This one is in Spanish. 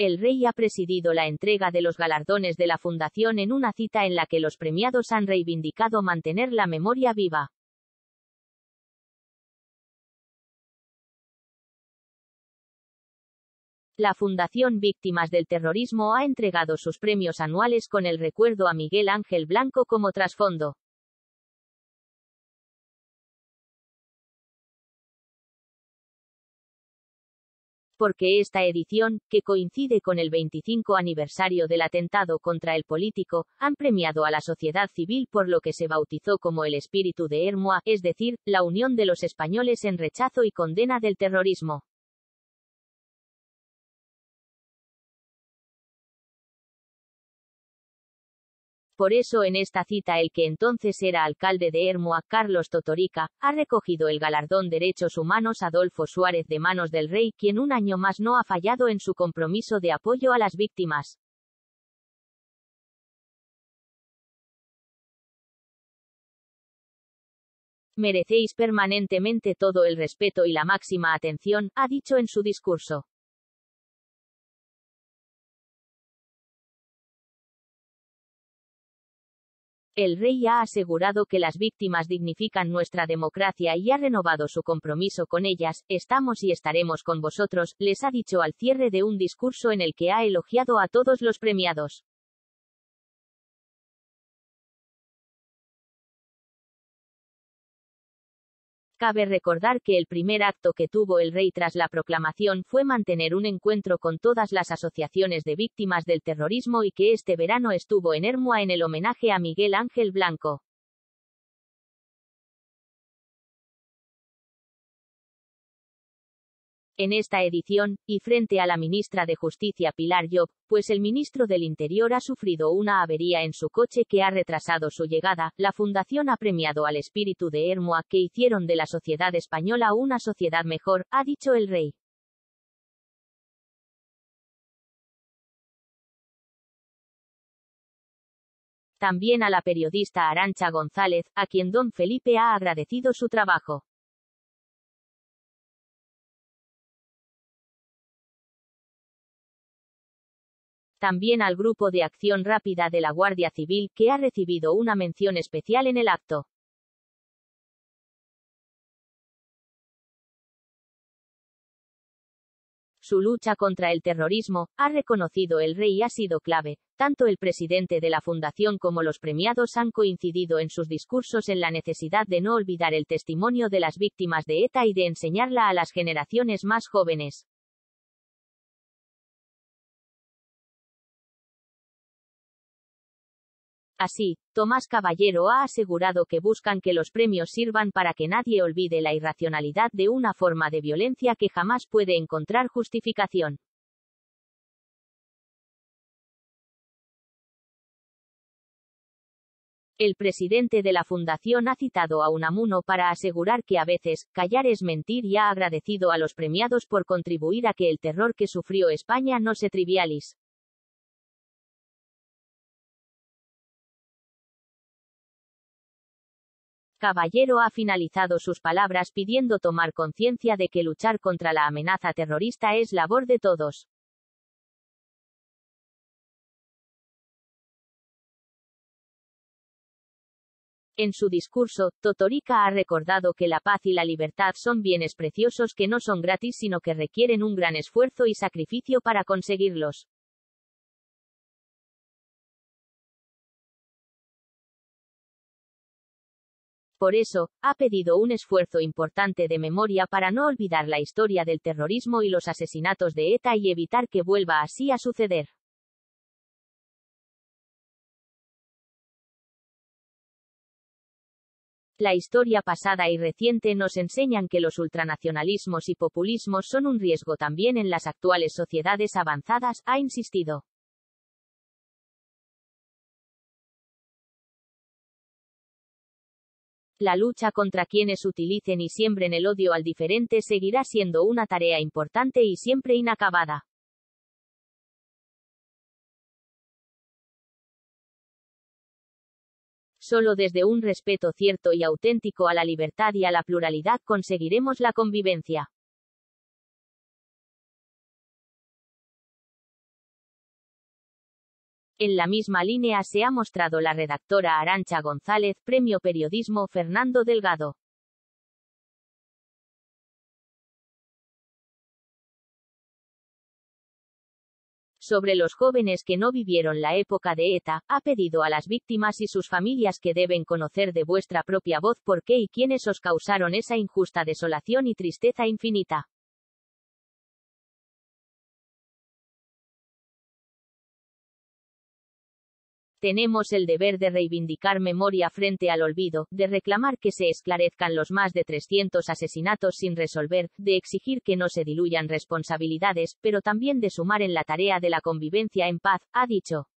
el rey ha presidido la entrega de los galardones de la Fundación en una cita en la que los premiados han reivindicado mantener la memoria viva. La Fundación Víctimas del Terrorismo ha entregado sus premios anuales con el recuerdo a Miguel Ángel Blanco como trasfondo. porque esta edición, que coincide con el 25 aniversario del atentado contra el político, han premiado a la sociedad civil por lo que se bautizó como el espíritu de Hermoa, es decir, la unión de los españoles en rechazo y condena del terrorismo. Por eso en esta cita el que entonces era alcalde de Hermoa, Carlos Totorica, ha recogido el galardón Derechos Humanos Adolfo Suárez de manos del rey, quien un año más no ha fallado en su compromiso de apoyo a las víctimas. Merecéis permanentemente todo el respeto y la máxima atención, ha dicho en su discurso. El rey ha asegurado que las víctimas dignifican nuestra democracia y ha renovado su compromiso con ellas, estamos y estaremos con vosotros, les ha dicho al cierre de un discurso en el que ha elogiado a todos los premiados. Cabe recordar que el primer acto que tuvo el rey tras la proclamación fue mantener un encuentro con todas las asociaciones de víctimas del terrorismo y que este verano estuvo en Hermua en el homenaje a Miguel Ángel Blanco. en esta edición, y frente a la ministra de Justicia Pilar Job, pues el ministro del Interior ha sufrido una avería en su coche que ha retrasado su llegada, la Fundación ha premiado al espíritu de Hermoa que hicieron de la sociedad española una sociedad mejor, ha dicho el rey. También a la periodista Arancha González, a quien don Felipe ha agradecido su trabajo. también al Grupo de Acción Rápida de la Guardia Civil, que ha recibido una mención especial en el acto. Su lucha contra el terrorismo, ha reconocido el rey, ha sido clave. Tanto el presidente de la fundación como los premiados han coincidido en sus discursos en la necesidad de no olvidar el testimonio de las víctimas de ETA y de enseñarla a las generaciones más jóvenes. Así, Tomás Caballero ha asegurado que buscan que los premios sirvan para que nadie olvide la irracionalidad de una forma de violencia que jamás puede encontrar justificación. El presidente de la fundación ha citado a Unamuno para asegurar que a veces, callar es mentir y ha agradecido a los premiados por contribuir a que el terror que sufrió España no se trivialice. Caballero ha finalizado sus palabras pidiendo tomar conciencia de que luchar contra la amenaza terrorista es labor de todos. En su discurso, Totorica ha recordado que la paz y la libertad son bienes preciosos que no son gratis sino que requieren un gran esfuerzo y sacrificio para conseguirlos. Por eso, ha pedido un esfuerzo importante de memoria para no olvidar la historia del terrorismo y los asesinatos de ETA y evitar que vuelva así a suceder. La historia pasada y reciente nos enseñan que los ultranacionalismos y populismos son un riesgo también en las actuales sociedades avanzadas, ha insistido. La lucha contra quienes utilicen y siembren el odio al diferente seguirá siendo una tarea importante y siempre inacabada. Solo desde un respeto cierto y auténtico a la libertad y a la pluralidad conseguiremos la convivencia. En la misma línea se ha mostrado la redactora Arancha González, Premio Periodismo Fernando Delgado. sobre los jóvenes que no vivieron la época de ETA, ha pedido a las víctimas y sus familias que deben conocer de vuestra propia voz por qué y quiénes os causaron esa injusta desolación y tristeza infinita. Tenemos el deber de reivindicar memoria frente al olvido, de reclamar que se esclarezcan los más de 300 asesinatos sin resolver, de exigir que no se diluyan responsabilidades, pero también de sumar en la tarea de la convivencia en paz, ha dicho.